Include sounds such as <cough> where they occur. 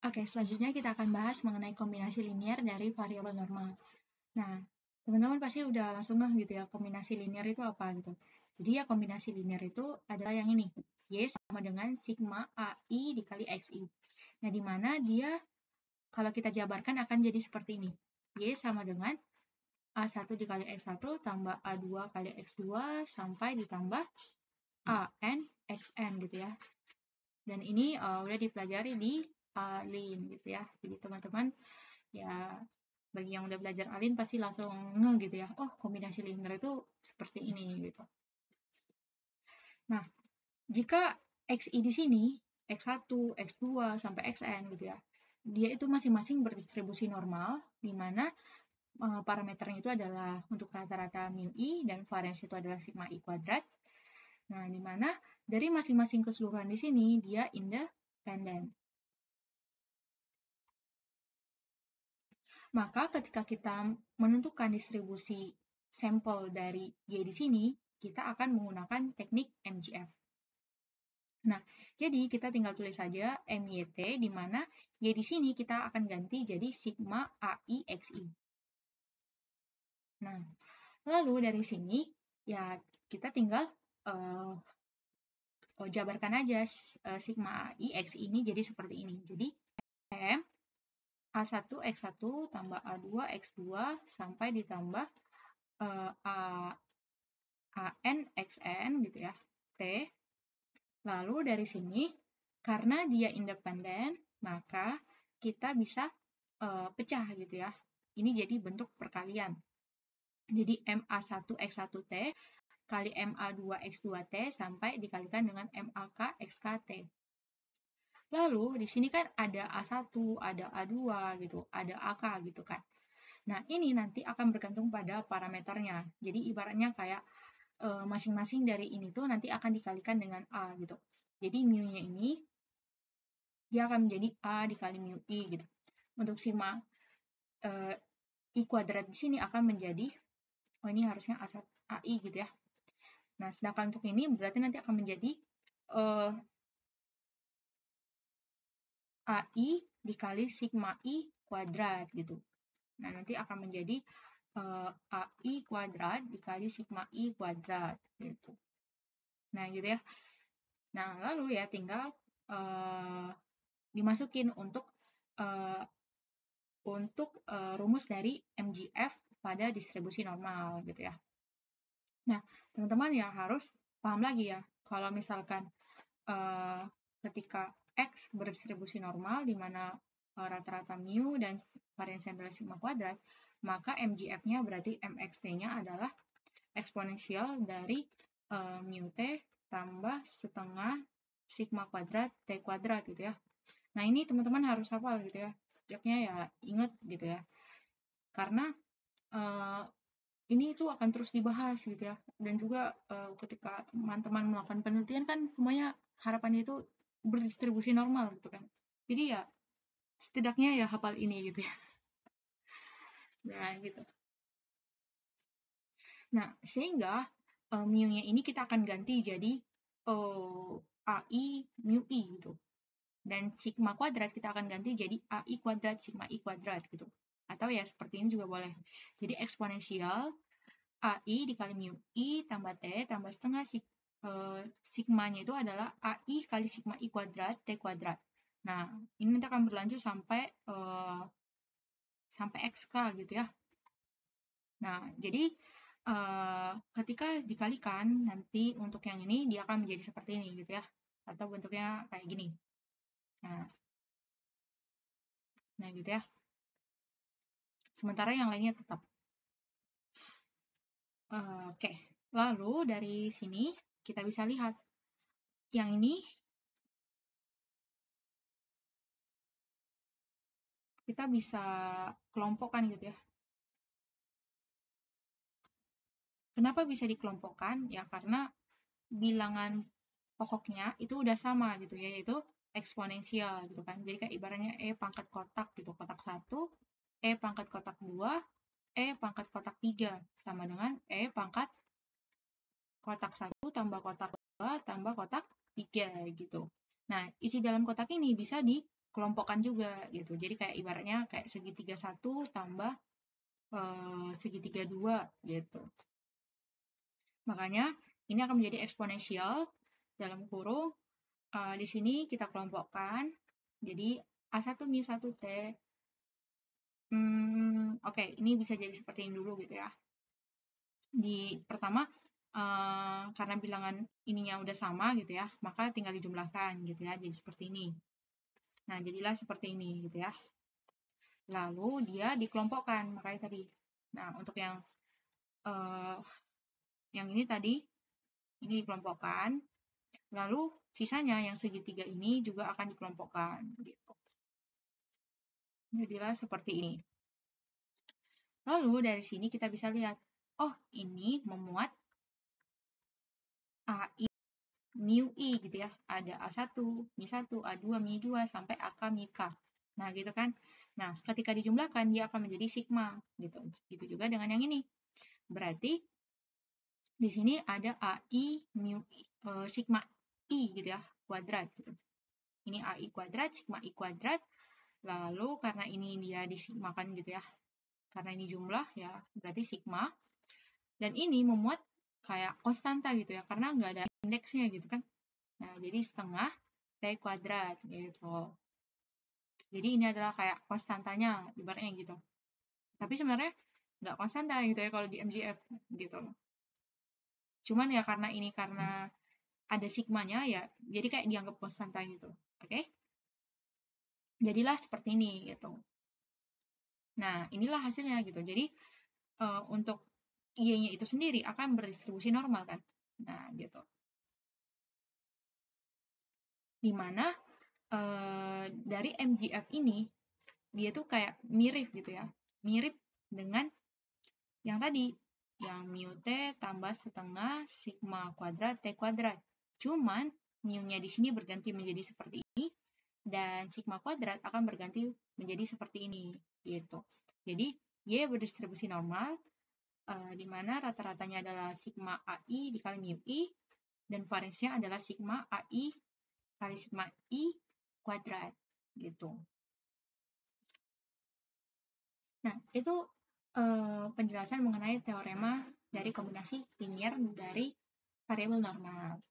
Oke, selanjutnya kita akan bahas mengenai kombinasi linear dari variabel normal. Nah, teman-teman pasti udah langsung ngeh gitu ya, kombinasi linear itu apa gitu. Jadi ya kombinasi linear itu adalah yang ini, Y sama dengan sigma AI dikali XI. Nah, dimana dia kalau kita jabarkan akan jadi seperti ini. Y sama dengan A1 dikali X1 tambah A2 kali X2 sampai ditambah AN, XN gitu ya. Dan ini uh, udah dipelajari di alin gitu ya. Jadi teman-teman ya bagi yang udah belajar alin pasti langsung nge gitu ya. Oh, kombinasi linear itu seperti ini gitu. Nah, jika XI di sini X1, X2 sampai Xn gitu ya. Dia itu masing-masing berdistribusi normal di mana eh, parameternya itu adalah untuk rata-rata mu i dan variance itu adalah sigma i kuadrat. Nah, di mana dari masing-masing keseluruhan di sini dia independent. Maka ketika kita menentukan distribusi sampel dari Y di sini, kita akan menggunakan teknik MGF. Nah, jadi kita tinggal tulis saja MYT, di mana Y di sini kita akan ganti jadi sigma AI XI. Nah, lalu dari sini, ya kita tinggal uh, jabarkan aja eh, sigma AI XI ini jadi seperti ini. Jadi, M A1 X1 tambah A2 X2 sampai ditambah uh, A, AN XN gitu ya, T. Lalu dari sini, karena dia independen, maka kita bisa uh, pecah gitu ya. Ini jadi bentuk perkalian. Jadi MA1X1T kali MA2X2T sampai dikalikan dengan MAK XKT. Lalu di sini kan ada A1, ada A2 gitu, ada AK gitu kan. Nah, ini nanti akan bergantung pada parameternya. Jadi ibaratnya kayak eh, masing-masing e, dari ini tuh nanti akan dikalikan dengan A gitu. Jadi mu-nya ini dia akan menjadi A dikali mu I gitu. Untuk sigma e, eh, I kuadrat di sini akan menjadi oh ini harusnya A1, AI gitu ya. Nah, sedangkan untuk ini berarti nanti akan menjadi e, i dikali sigma I kuadrat gitu. Nah, nanti akan menjadi uh, AI kuadrat dikali sigma I kuadrat gitu. Nah, gitu ya. Nah, lalu ya tinggal uh, dimasukin untuk uh, untuk uh, rumus dari MGF pada distribusi normal gitu ya. Nah, teman-teman ya harus paham lagi ya, kalau misalkan uh, ketika X berdistribusi normal di mana eh, rata-rata mu dan varian sentral sigma kuadrat, maka MGF-nya berarti MXT-nya adalah eksponensial dari uh, mu t tambah setengah sigma kuadrat t kuadrat gitu ya. Nah ini teman-teman harus hafal gitu ya, sejaknya ya inget gitu ya. Karena uh, ini itu akan terus dibahas gitu ya. Dan juga uh, ketika teman-teman melakukan penelitian kan semuanya harapannya itu berdistribusi normal gitu kan. Jadi ya setidaknya ya hafal ini gitu ya. <laughs> Nah gitu. Nah sehingga uh, mu-nya ini kita akan ganti jadi uh, eh, AI mu i gitu. Dan sigma kuadrat kita akan ganti jadi AI kuadrat sigma i kuadrat gitu. Atau ya seperti ini juga boleh. Jadi eksponensial AI dikali mu i tambah t tambah setengah sigma sigma eh, sigmanya itu adalah AI kali sigma I kuadrat T kuadrat. Nah, ini nanti akan berlanjut sampai eh, sampai XK gitu ya. Nah, jadi eh, ketika dikalikan nanti untuk yang ini dia akan menjadi seperti ini gitu ya. Atau bentuknya kayak gini. Nah, nah gitu ya. Sementara yang lainnya tetap. Eh, oke, okay. lalu dari sini kita bisa lihat yang ini kita bisa kelompokkan gitu ya. Kenapa bisa dikelompokkan? Ya karena bilangan pokoknya itu udah sama gitu ya, yaitu eksponensial gitu kan. Jadi kayak ibaratnya E pangkat kotak gitu, kotak satu E pangkat kotak dua E pangkat kotak tiga sama dengan E pangkat kotak 1 tambah kotak 2 tambah kotak 3 gitu. Nah, isi dalam kotak ini bisa dikelompokkan juga gitu. Jadi kayak ibaratnya kayak segitiga 1 tambah e, segitiga 2 gitu. Makanya ini akan menjadi eksponensial dalam kurung e, di sini kita kelompokkan. Jadi A1 mu 1 T hmm, oke, okay, ini bisa jadi seperti ini dulu gitu ya. Di pertama Eh, karena bilangan ininya udah sama gitu ya, maka tinggal dijumlahkan gitu ya, jadi seperti ini. Nah, jadilah seperti ini gitu ya. Lalu dia dikelompokkan, makanya tadi. Nah, untuk yang uh, yang ini tadi, ini dikelompokkan. Lalu sisanya yang segitiga ini juga akan dikelompokkan gitu. Jadilah seperti ini. Lalu dari sini kita bisa lihat, oh ini memuat AI mu i gitu ya. Ada A1, Mi1, A2, Mi2 sampai AK, mi k Nah, gitu kan. Nah, ketika dijumlahkan dia akan menjadi sigma gitu. Gitu juga dengan yang ini. Berarti di sini ada AI mu i, e, sigma i gitu ya, kuadrat gitu. Ini AI kuadrat, sigma i kuadrat. Lalu karena ini dia disigmakan gitu ya. Karena ini jumlah ya, berarti sigma. Dan ini memuat kayak konstanta gitu ya karena nggak ada indeksnya gitu kan nah jadi setengah t kuadrat gitu jadi ini adalah kayak konstantanya ibaratnya gitu tapi sebenarnya nggak konstanta gitu ya kalau di MGF gitu cuman ya karena ini karena ada sigma nya ya jadi kayak dianggap konstanta gitu oke okay? jadilah seperti ini gitu nah inilah hasilnya gitu jadi uh, untuk Y-nya itu sendiri akan berdistribusi normal kan. Nah, gitu. Dimana uh, dari MGF ini, dia tuh kayak mirip gitu ya. Mirip dengan yang tadi, yang mu T tambah setengah sigma kuadrat T kuadrat. Cuman, mu-nya di sini berganti menjadi seperti ini, dan sigma kuadrat akan berganti menjadi seperti ini gitu. Jadi y berdistribusi normal, Eh, di mana rata-ratanya adalah sigma AI dikali mu I, dan variansnya adalah sigma AI kali sigma I kuadrat, gitu. Nah, itu uh, penjelasan mengenai teorema dari kombinasi linear dari variabel normal.